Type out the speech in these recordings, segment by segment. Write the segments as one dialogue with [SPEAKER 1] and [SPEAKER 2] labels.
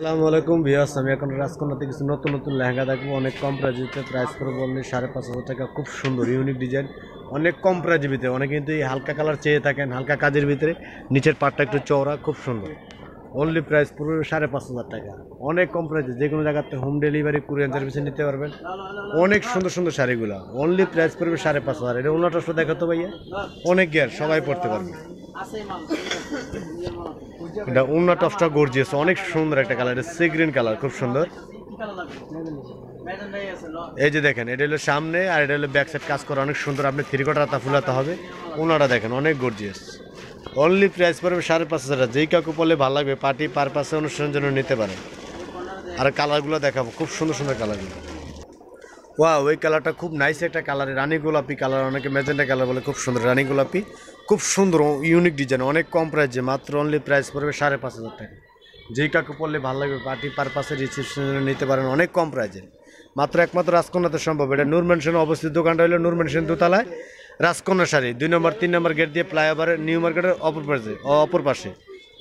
[SPEAKER 1] আসসালামু আলাইকুম ভিয়াস আমি এখন রাজকন্যাতে থেকে নতুন নতুন লেহেঙ্গা দেখবো অনেক কম প্রাইজিতে প্রাইস করবো বললে সাড়ে পাঁচ হাজার টাকা খুব সুন্দর ইউনিক ডিজাইন অনেক কম প্রাইজের ভিতরে অনেকে কিন্তু এই হালকা কালার চেয়ে থাকেন হালকা কাজের ভিতরে নিচের পাটটা একটু চওড়া খুব সুন্দর অনলি প্রাইস পুরো সাড়ে পাঁচ হাজার টাকা অনেক কম প্রাইসে যে কোনো জায়গাতে হোম ডেলিভারি কুরিয়ান সার্ভিসে নিতে পারবেন অনেক সুন্দর সুন্দর শাড়িগুলো অনলি প্রাইস পড়বে সাড়ে পাঁচ হাজার এটা ওনাটা দেখাতো ভাইয়া অনেক গিয়ার সবাই পড়তে পারবে এটা উন্না টপটা গর্জিয়াস অনেক সুন্দর একটা কালার এটা সি গ্রিন কালার খুব সুন্দর এই যে দেখেন এটা হলো সামনে আর এটা হলো ব্যাক সাইড কাজ করা অনেক সুন্দর আপনি থ্রি কোটা রাতা ফুলাতে হবে ওনারা দেখেন অনেক গর্জিয়াস অনলি প্রাইস পড়বে সাড়ে পাঁচ হাজার যেই কাউকে পড়লে ভালো লাগবে পার্টি পারপাসে অনুষ্ঠানের জন্য নিতে পারেন আর কালারগুলো দেখাবো খুব সুন্দর সুন্দর কালারগুলো ওয়া ওই কালারটা খুব নাইস একটা কালার রানী গোলাপি কালার অনেকে ম্যাজেন্টা কালার বলে খুব সুন্দর রানী গোলাপি খুব সুন্দর ইউনিক ডিজাইন অনেক কম প্রাইসে মাত্র অনলি প্রাইস পড়বে সাড়ে পাঁচ হাজার টাকা যেই কাকু পড়লে ভালো লাগবে পার্টি পারপাসে রিসেপশনে নিতে পারেন অনেক কম প্রাইসে মাত্র একমাত্র রাজকন্যাতে সম্ভব এটা নুরমেনশন অবস্থিত দোকানটা হলো নুরমেনশন মেনশন দোতলায় রাজকন্যা শাড়ি দুই নম্বর তিন নম্বর গেট দিয়ে ফ্লাইওভারের নিউ মার্কেটের অপর পাশে অপর পাশে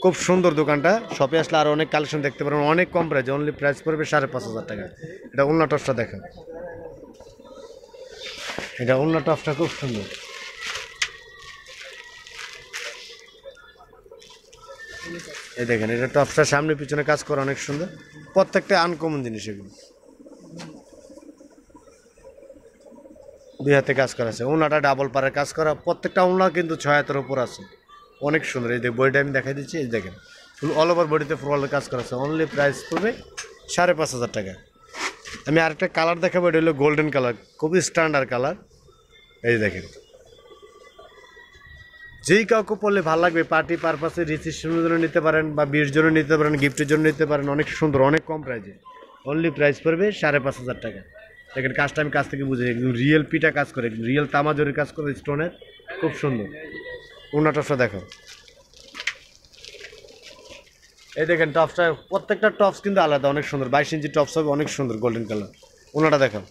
[SPEAKER 1] খুব সুন্দর দোকানটা শপে আসলে আরও অনেক কালেকশন দেখতে পারেন অনেক কম প্রাইসে অনলি প্রাইস পড়বে সাড়ে পাঁচ হাজার টাকা এটা অন্য দেখেন এটা অন্য খুব সুন্দর এই দেখেন এটা টপসটা সামনে পিছনে কাজ করা অনেক সুন্দর প্রত্যেকটা আনকমন জিনিস এগুলো দুই হাতে কাজ করা আছে ওনাটা ডাবল পারে কাজ করা প্রত্যেকটা ওনা কিন্তু ছয় হাতের ওপর আছে অনেক সুন্দর এই দেখ বইটা আমি দেখাই দিচ্ছি এই দেখেন ফুল অল ওভার বডিতে ফুল কাজ করা আছে অনলি প্রাইস পড়বে সাড়ে পাঁচ হাজার টাকা আমি আরেকটা কালার দেখাবো এটা হলো গোল্ডেন কালার খুবই স্ট্যান্ডার্ড কালার এই দেখেন যেই কাউকে পড়লে ভালো লাগবে পার্টি পারপাসে রিসিপশনের জন্য নিতে পারেন বা বিয়ের জন্য নিতে পারেন গিফটের জন্য নিতে পারেন অনেক সুন্দর অনেক কম প্রাইজে অনলি প্রাইস পড়বে সাড়ে পাঁচ হাজার টাকা দেখেন কাজটা আমি কাছ থেকে বুঝে একদম রিয়েল পিটা কাজ করে একদম রিয়েল তামাজোরের কাজ করে স্টোনের খুব সুন্দর উনাটসটা দেখো এই দেখেন টপসটা প্রত্যেকটা টপস কিন্তু আলাদা অনেক সুন্দর বাইশ ইঞ্চি টপস হবে অনেক সুন্দর গোল্ডেন কালার ওনাটা দেখাও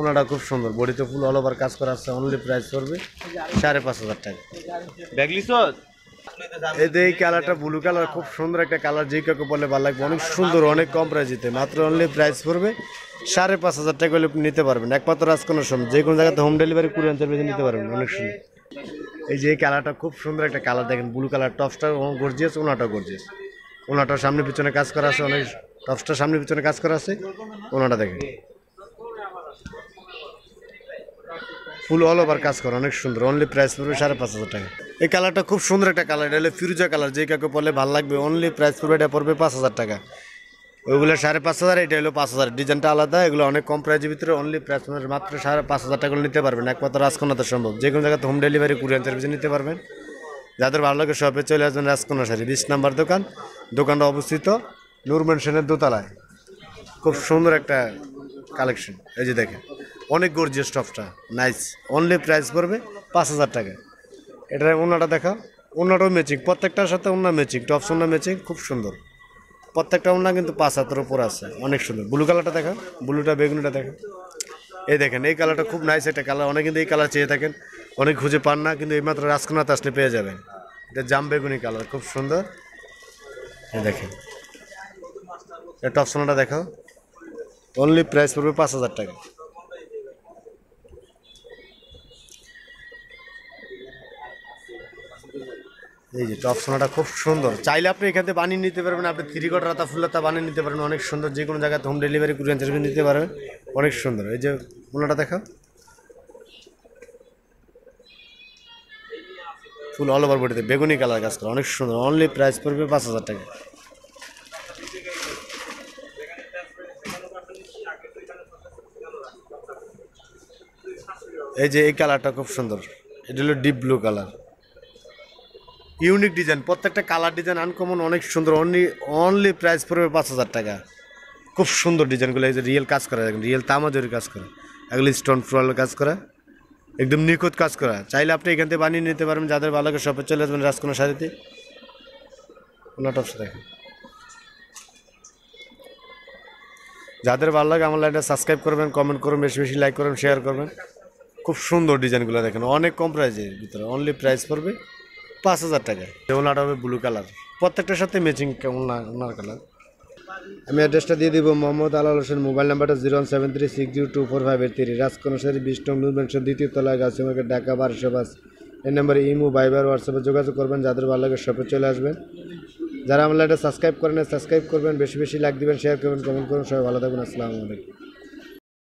[SPEAKER 1] ওনাটা খুব সুন্দর বডিতে ফুল অল ওভার কাজ করা আছে অনলি প্রাইস পড়বে সাড়ে পাঁচ হাজার টাকা এতে এই কালারটা ব্লু কালার খুব সুন্দর একটা কালার যে কাউকে বলে ভালো লাগবে অনেক সুন্দর অনেক কম প্রাইসিতে মাত্র অনলি প্রাইস পড়বে সাড়ে পাঁচ হাজার টাকা হলে নিতে পারবেন একমাত্র আজ কোনো সময় যে কোনো জায়গাতে হোম ডেলিভারি করে আনতে পারবে নিতে পারবেন অনেক সুন্দর এই যে এই কালারটা খুব সুন্দর একটা কালার দেখেন ব্লু কালার টপসটা গর্জিয়াস ওনাটা গর্জিয়াস ওনাটা সামনে পিছনে কাজ করা আছে অনেক টপসটা সামনে পিছনে কাজ করা আছে ওনাটা দেখেন ফুল অল ওভার কাজ করে অনেক সুন্দর অনলি প্রাইস পড়বে সাড়ে পাঁচ হাজার টাকা এই কালারটা খুব সুন্দর একটা কালার এটা হলে ফিরুজা কালার যে কাউকে পড়লে ভালো লাগবে অনলি প্রাইস পড়বে এটা পড়বে পাঁচ হাজার টাকা ওইগুলো সাড়ে পাঁচ হাজার এটা হলো পাঁচ হাজার ডিজাইনটা আলাদা এগুলো অনেক কম প্রাইজের ভিতরে অনলি প্রাইস মাত্র সাড়ে পাঁচ হাজার টাকা নিতে পারবেন একমাত্র রাজকন্যাতে সম্ভব যে কোনো জায়গাতে হোম ডেলিভারি কুরিয়ান সার্ভিসে নিতে পারবেন যাদের ভালো লাগে শপে চলে আসবেন রাজকন্যা শাড়ি বিশ নাম্বার দোকান দোকানটা অবস্থিত নুরমেনশনের দোতলায় খুব সুন্দর একটা কালেকশন এই যে দেখেন অনেক গর্জিয়াস টপটা নাইস অনলি প্রাইস পড়বে পাঁচ হাজার টাকা এটা ওনাটা দেখা ওনাটাও ম্যাচিং প্রত্যেকটার সাথে ওনা ম্যাচিং টপস ওনার ম্যাচিং খুব সুন্দর প্রত্যেকটা ওনার কিন্তু পাঁচ হাতের উপর আছে অনেক সুন্দর ব্লু কালারটা দেখা ব্লুটা বেগুনিটা দেখা এই দেখেন এই কালারটা খুব নাইস একটা কালার অনেক কিন্তু এই কালার চেয়ে থাকেন অনেক খুঁজে পান না কিন্তু এইমাত্র রাজকনাথ আসলে পেয়ে যাবেন এটা জাম বেগুনি কালার খুব সুন্দর এই দেখেন এটা টপসোনাটা দেখাও অনলি প্রাইস পড়বে পাঁচ হাজার টাকা এই যে টপ সোনাটা খুব সুন্দর চাইলে আপনি এখান থেকে বানিয়ে নিতে পারবেন আপনি থ্রিকট রাতা ফুলাতা বানিয়ে নিতে পারবেন অনেক সুন্দর যে কোনো জায়গায় হোম ডেলিভারি করে আনতে নিতে পারবেন অনেক সুন্দর এই যে ওনাটা দেখা ফুল অল ওভার বডিতে বেগুনি কালার কাজ করে অনেক সুন্দর অনলি প্রাইস পড়বে পাঁচ হাজার টাকা এই যে এই কালারটা খুব সুন্দর এটা হলো deep blue colour unique design প্রত্যেকটা কালার ডিজাইন আনকমন অনেক সুন্দর অনলি অনলি প্রাইস পড়বে পাঁচ হাজার টাকা খুব সুন্দর ডিজাইনগুলো এই যে রিয়েল কাজ করা রিয়েল তামাজরি কাজ করা এগুলি স্টোন ফ্লোয়াল কাজ করা একদম নিখুঁত কাজ করা চাইলে আপনি এখান থেকে বানিয়ে নিতে পারবেন যাদের ভালো লাগে শপে চলে আসবেন রাজকোনা শাড়িতে ওনাটা দেখেন যাদের ভালো লাগে আমার লাইনটা সাবস্ক্রাইব করবেন কমেন্ট করুন বেশি বেশি লাইক করবেন শেয়ার করবেন খুব সুন্দর ডিজাইনগুলো দেখেন অনেক কম প্রাইজের ভিতরে অনলি প্রাইস পড়বে পাঁচ হাজার টাকা ওনাটা হবে ব্লু কালার প্রত্যেকটার সাথে ম্যাচিং ওনার কালার আমি অ্যাড্রেসটা দিয়ে দিব মোহাম্মদ আলাল হোসেন মোবাইল নাম্বারটা zero one seven three six zero two four five eight three রাজকনসারি বিষ্টম মেনশন দ্বিতীয় তলায় গাছি মার্কেট ঢাকা বারোশো বাস এই নম্বরে ইমো ভাইবার হোয়াটসঅ্যাপে যোগাযোগ করবেন যাদের ভালো লাগে শপে চলে আসবেন যারা আমার এটা সাবস্ক্রাইব করেন সাবস্ক্রাইব করবেন বেশি বেশি লাইক দেবেন শেয়ার করবেন কমেন্ট করুন সবাই ভালো থাকবেন আসসালামু আলাইকুম